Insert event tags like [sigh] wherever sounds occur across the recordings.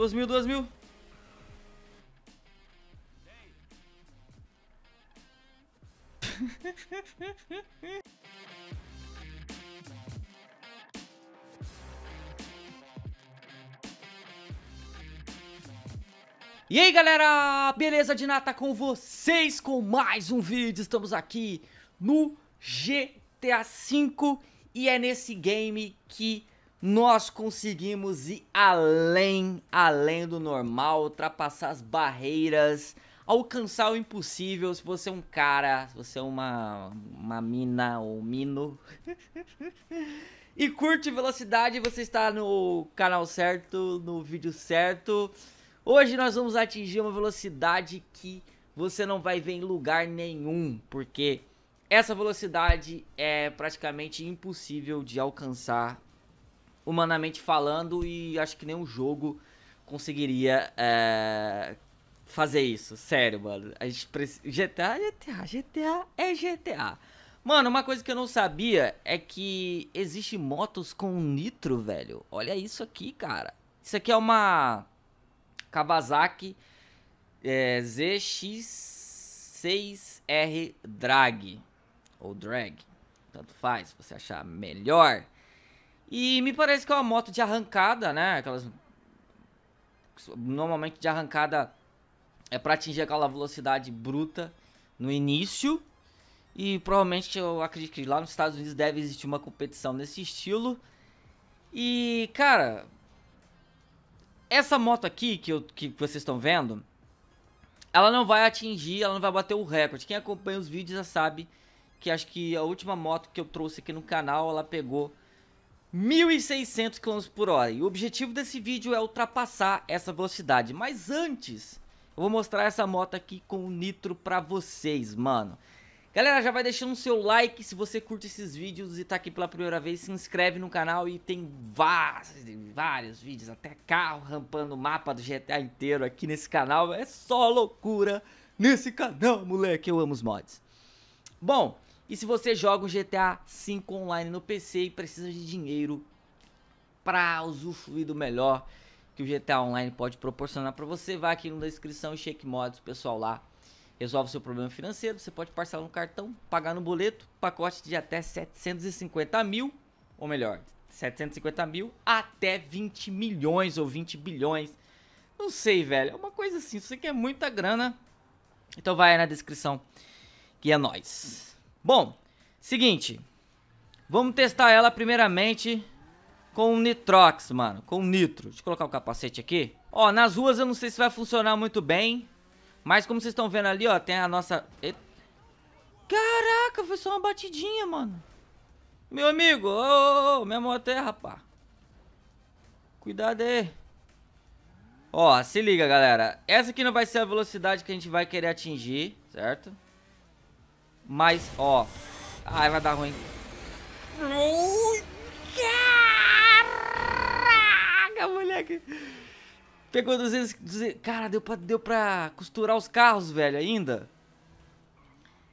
Dois mil, dois mil. E aí galera, beleza de nata com vocês com mais um vídeo, estamos aqui no GTA V e é nesse game que nós conseguimos ir além, além do normal, ultrapassar as barreiras, alcançar o impossível. Se você é um cara, se você é uma, uma mina ou mino. [laughs] e curte velocidade, você está no canal certo, no vídeo certo. Hoje nós vamos atingir uma velocidade que você não vai ver em lugar nenhum, porque essa velocidade é praticamente impossível de alcançar humanamente falando, e acho que nenhum jogo conseguiria é, fazer isso. Sério, mano. A gente precisa. GTA, GTA, GTA é GTA. Mano, uma coisa que eu não sabia é que existe motos com nitro, velho. Olha isso aqui, cara. Isso aqui é uma Kawasaki é, eh, ZX6R Drag. Ou Drag. Tanto faz, se você achar melhor. E me parece que é uma moto de arrancada, né? Aquelas. Normalmente de arrancada é para atingir aquela velocidade bruta no início. E provavelmente eu acredito que lá nos Estados Unidos deve existir uma competição nesse estilo. E, cara, essa moto aqui que, eu, que vocês estão vendo, ela não vai atingir, ela não vai bater o recorde. Quem acompanha os vídeos já sabe que acho que a última moto que eu trouxe aqui no canal, ela pegou 1.600 km por hora. E o objetivo desse vídeo é ultrapassar essa velocidade. Mas antes, eu vou mostrar essa moto aqui com o nitro pra vocês, mano. Galera, já vai deixando o seu like se você curte esses vídeos e tá aqui pela primeira vez. Se inscreve no canal e tem vários, vários vídeos, até carro rampando o mapa do GTA inteiro aqui nesse canal. É só loucura nesse canal, moleque. Eu amo os mods. Bom, e se você joga o GTA V online no PC e precisa de dinheiro para usufruir do melhor que o GTA Online pode proporcionar para você, vai aqui na descrição e cheque Mods, pessoal lá resolve seu problema financeiro. Você pode parcelar no cartão, pagar no boleto, pacote de até 750 mil, ou melhor, 750 mil até 20 milhões ou 20 bilhões. Não sei, velho. É uma coisa assim. Isso aqui é muita grana. Então vai aí na descrição. Que é nóis. Bom, seguinte. Vamos testar ela primeiramente com o Nitrox, mano. Com o Nitro. Deixa eu colocar o capacete aqui. Ó, nas ruas eu não sei se vai funcionar muito bem. Mas como vocês estão vendo ali, ó, tem a nossa... Caraca, foi só uma batidinha, mano. Meu amigo, ô, oh, ô, oh, minha moto é, rapá. Cuidado aí. Ó, se liga, galera. Essa aqui não vai ser a velocidade que a gente vai querer atingir, certo? Mas, ó. Ai, vai dar ruim. Caraca, moleque. Pegou 200, 200... Cara, deu pra, deu pra costurar os carros, velho, ainda.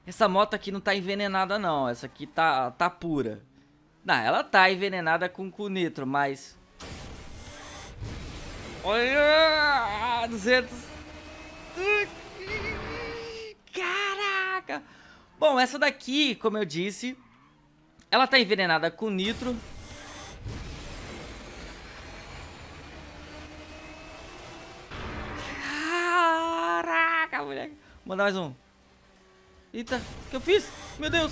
Essa moto aqui não tá envenenada, não. Essa aqui tá, tá pura. Não, ela tá envenenada com, com nitro, mas... Olha! 200... Caraca! Bom, essa daqui, como eu disse, ela tá envenenada com nitro. Caraca, moleque. Vou mandar mais um. Eita, o que eu fiz? Meu Deus.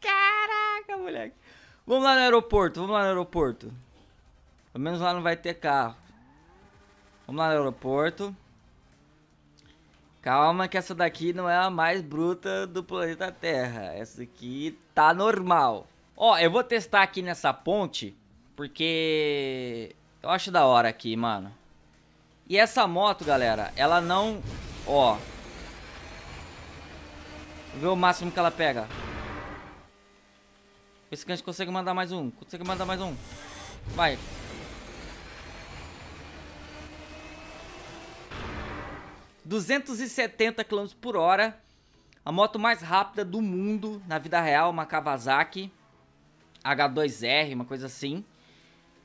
Caraca, moleque. Vamos lá no aeroporto, vamos lá no aeroporto. Pelo menos lá não vai ter carro. Vamos lá no aeroporto. Calma que essa daqui não é a mais bruta do planeta Terra. Essa aqui tá normal. Ó, eu vou testar aqui nessa ponte, porque eu acho da hora aqui, mano. E essa moto, galera, ela não... Ó. Vou ver o máximo que ela pega. Vê se a gente consegue mandar mais um. Consegue mandar mais um. Vai. 270 km por hora. A moto mais rápida do mundo na vida real, uma Kawasaki H2R, uma coisa assim.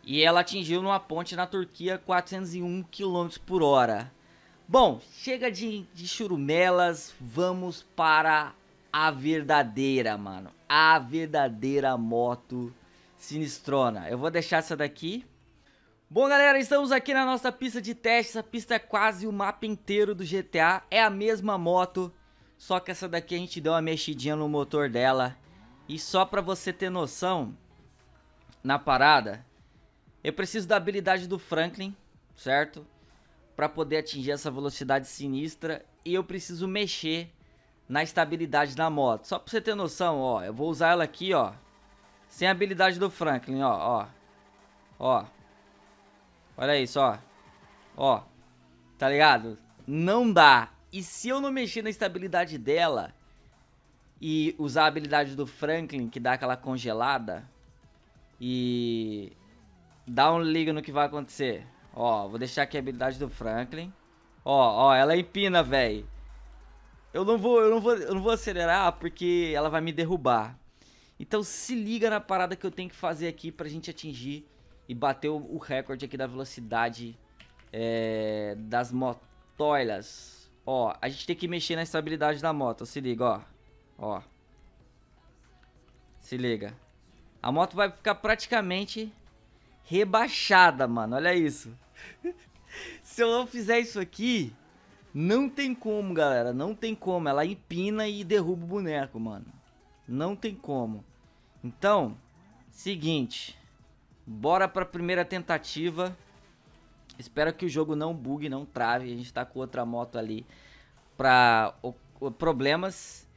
E ela atingiu numa ponte na Turquia 401 km por hora. Bom, chega de, de churumelas, vamos para a verdadeira, mano. A verdadeira moto sinistrona. Eu vou deixar essa daqui Bom, galera, estamos aqui na nossa pista de teste. Essa pista é quase o mapa inteiro do GTA. É a mesma moto, só que essa daqui a gente deu uma mexidinha no motor dela. E só pra você ter noção, na parada, eu preciso da habilidade do Franklin, certo? Pra poder atingir essa velocidade sinistra. E eu preciso mexer na estabilidade da moto. Só pra você ter noção, ó, eu vou usar ela aqui, ó. Sem a habilidade do Franklin, ó, ó. Ó, Olha isso, ó. Ó, tá ligado? Não dá. E se eu não mexer na estabilidade dela e usar a habilidade do Franklin, que dá aquela congelada, e dá um liga no que vai acontecer. Ó, vou deixar aqui a habilidade do Franklin. Ó, ó, ela empina, velho. Eu não vou, eu não vou, eu não vou acelerar porque ela vai me derrubar. Então se liga na parada que eu tenho que fazer aqui pra gente atingir e bateu o recorde aqui da velocidade é, das motoilas. Ó, a gente tem que mexer na estabilidade da moto, se liga, ó. Ó. Se liga. A moto vai ficar praticamente rebaixada, mano. Olha isso. [laughs] se eu não fizer isso aqui, não tem como, galera. Não tem como. Ela empina e derruba o boneco, mano. Não tem como. Então, seguinte. Bora para a primeira tentativa. Espero que o jogo não bugue, não trave. A gente está com outra moto ali para problemas.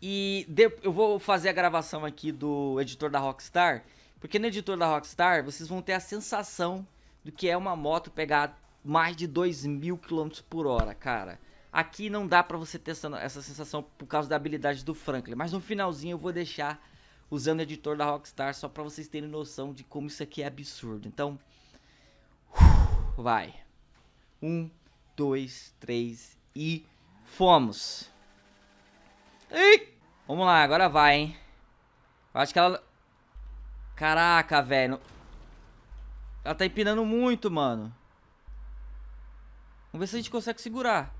E de, eu vou fazer a gravação aqui do editor da Rockstar. Porque no editor da Rockstar vocês vão ter a sensação do que é uma moto pegar mais de 2 mil km por hora, cara. Aqui não dá para você ter essa, essa sensação por causa da habilidade do Franklin. Mas no finalzinho eu vou deixar usando o editor da Rockstar, só para vocês terem noção de como isso aqui é absurdo. Então, [sighs] vai. Um, dois, três e fomos. Ei! Vamos lá, agora vai, hein. Eu acho que ela... Caraca, velho. Ela tá empinando muito, mano. Vamos ver se a gente consegue segurar.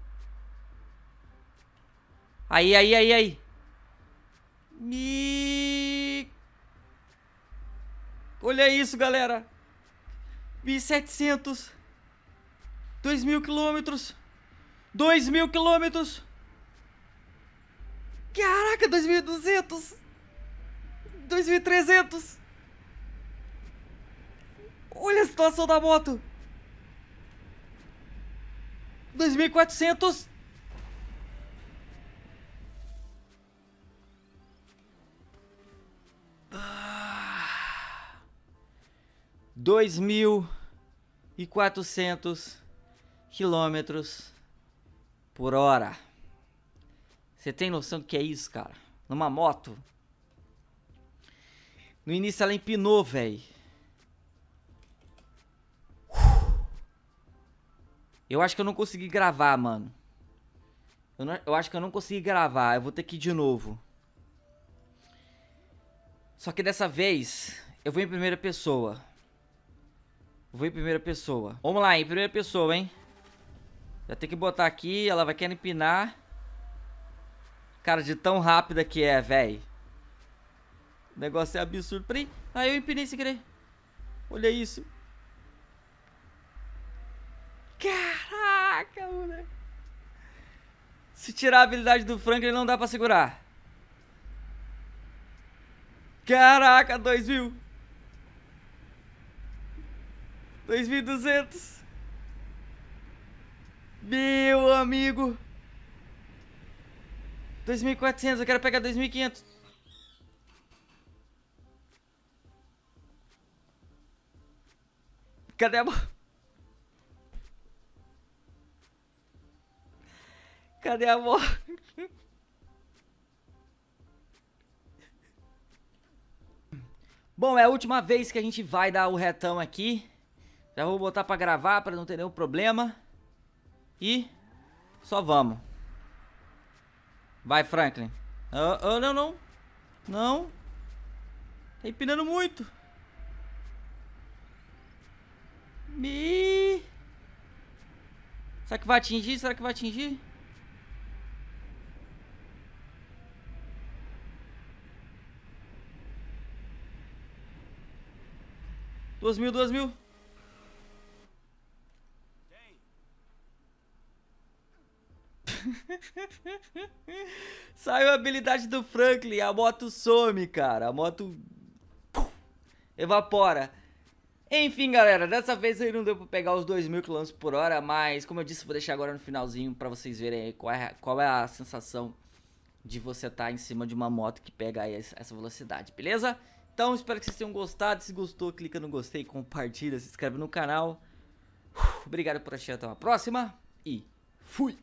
Aí, aí, aí, aí. Ih! Olha isso, galera. 1700. 2000 quilômetros. 2000 quilômetros. Caraca, 2200. 2300. Olha a situação da moto. 2400. 2.400 quilômetros por hora. Você tem noção do que é isso, cara? Numa moto. No início ela empinou, velho. Eu acho que eu não consegui gravar, mano. Eu, não, eu, acho que eu não consegui gravar. Eu vou ter que ir de novo. Só que dessa vez, eu vou em primeira pessoa. Vou em primeira pessoa. Vamos lá, em primeira pessoa, hein? Já tem que botar aqui, ela vai querer empinar. Cara, de tão rápida que é, velho. O negócio é absurdo. Peraí, aí ah, eu empinei sem querer. Olha isso. Caraca, moleque. Se tirar a habilidade do Frank, ele não dá pra segurar. Caraca, mil. 2200. Meu amigo. 2400, eu quero pegar 2500. Cadê a Cadê a bola? Bom, é a última vez que a gente vai dar o retão aqui. Já vou botar pra gravar pra não ter nenhum problema. E só vamos. Vai, Franklin. Oh, oh, não, não. Não. Tá empinando muito. Me... Será que vai atingir? Será que vai atingir? Duas mil, duas mil. [laughs] Saiu a habilidade do Franklin, a moto some, cara. A moto evapora. Enfim, galera, dessa vez aí não deu pra pegar os 2.000 km por hora, mas como eu disse, vou deixar agora no finalzinho pra vocês verem aí qual é, qual é a sensação de você estar tá em cima de uma moto que pega aí essa velocidade, beleza? Então, espero que vocês tenham gostado. Se gostou, clica no gostei, compartilha, se inscreve no canal. Obrigado por assistir, até uma próxima e fui!